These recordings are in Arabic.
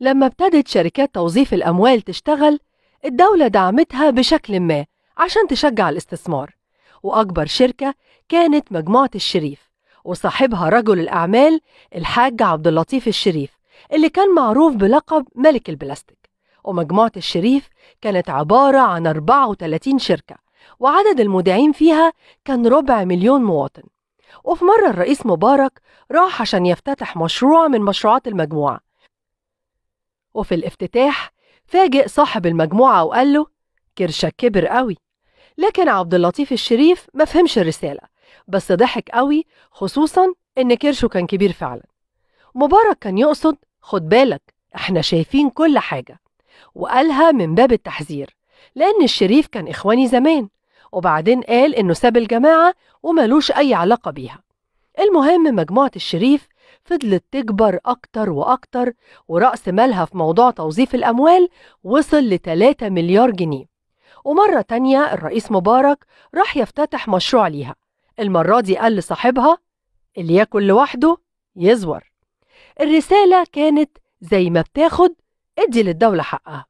لما ابتدت شركات توظيف الأموال تشتغل الدولة دعمتها بشكل ما عشان تشجع الاستثمار وأكبر شركة كانت مجموعة الشريف وصاحبها رجل الأعمال الحاج عبد اللطيف الشريف اللي كان معروف بلقب ملك البلاستيك ومجموعة الشريف كانت عبارة عن 34 شركة وعدد المودعين فيها كان ربع مليون مواطن وفي مرة الرئيس مبارك راح عشان يفتتح مشروع من مشروعات المجموعة وفي الافتتاح فاجئ صاحب المجموعة وقال له كرشك كبر قوي لكن عبد اللطيف الشريف ما فهمش الرسالة بس ضحك قوي خصوصا إن كرشه كان كبير فعلا مبارك كان يقصد خد بالك احنا شايفين كل حاجة وقالها من باب التحذير لأن الشريف كان إخواني زمان وبعدين قال إنه ساب الجماعة وملوش أي علاقة بيها المهم مجموعة الشريف فضلت تكبر أكتر وأكتر ورأس مالها في موضوع توظيف الأموال وصل ل 3 مليار جنيه ومرة تانية الرئيس مبارك راح يفتتح مشروع ليها المرة دي قال لصاحبها اللي ياكل لوحده يزور الرسالة كانت زي ما بتاخد ادي للدولة حقها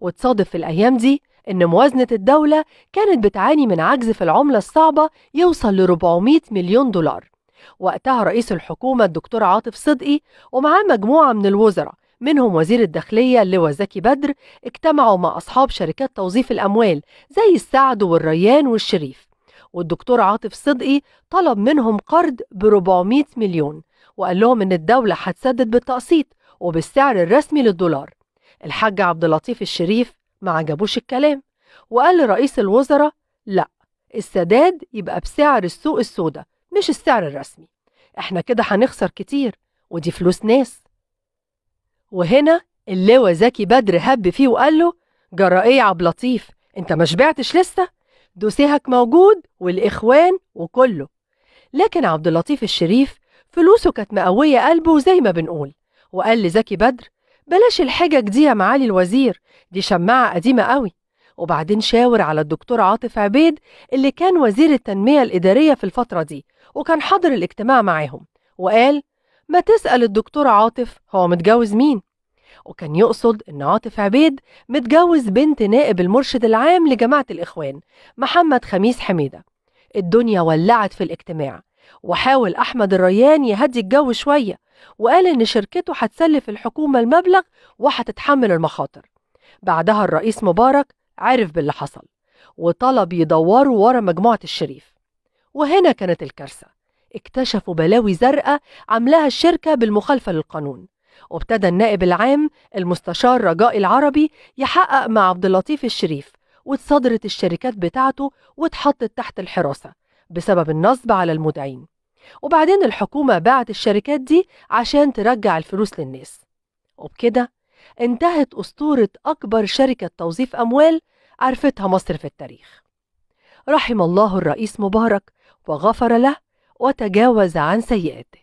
وتصادف في الأيام دي إن موازنة الدولة كانت بتعاني من عجز في العملة الصعبة يوصل ل 400 مليون دولار وقتها رئيس الحكومة الدكتور عاطف صدقي ومعاه مجموعة من الوزراء منهم وزير الداخلية اللواء زكي بدر اجتمعوا مع أصحاب شركات توظيف الأموال زي السعد والريان والشريف والدكتور عاطف صدقي طلب منهم قرض ب 400 مليون وقال لهم إن الدولة هتسدد بالتقسيط وبالسعر الرسمي للدولار الحاج عبد اللطيف الشريف ما عجبوش الكلام وقال لرئيس الوزراء لا السداد يبقى بسعر السوق السوداء مش السعر الرسمي احنا كده هنخسر كتير ودي فلوس ناس وهنا اللواء زكي بدر هب فيه وقال له جرى ايه يا عبد لطيف انت ما شبعتش لسه دوسيهك موجود والاخوان وكله لكن عبد اللطيف الشريف فلوسه كانت مقويه قلبه زي ما بنقول وقال لزكي بدر بلاش الحجج دي يا معالي الوزير دي شماعه قديمه قوي وبعدين شاور على الدكتور عاطف عبيد اللي كان وزير التنمية الإدارية في الفترة دي وكان حاضر الاجتماع معاهم وقال ما تسأل الدكتور عاطف هو متجوز مين وكان يقصد إن عاطف عبيد متجوز بنت نائب المرشد العام لجماعة الإخوان محمد خميس حميدة الدنيا ولعت في الاجتماع وحاول أحمد الريان يهدي الجو شوية وقال إن شركته هتسلف الحكومة المبلغ وهتتحمل المخاطر بعدها الرئيس مبارك عرف باللي حصل وطلب يدوروا ورا مجموعة الشريف وهنا كانت الكارثة اكتشفوا بلاوي زرقاء عملها الشركة بالمخالفة للقانون وابتدى النائب العام المستشار رجاء العربي يحقق مع عبد اللطيف الشريف واتصدرت الشركات بتاعته واتحطت تحت الحراسة بسبب النصب على المدعين وبعدين الحكومة باعت الشركات دي عشان ترجع الفلوس للناس وبكده انتهت أسطورة أكبر شركة توظيف أموال عرفتها مصر في التاريخ رحم الله الرئيس مبارك وغفر له وتجاوز عن سيئاته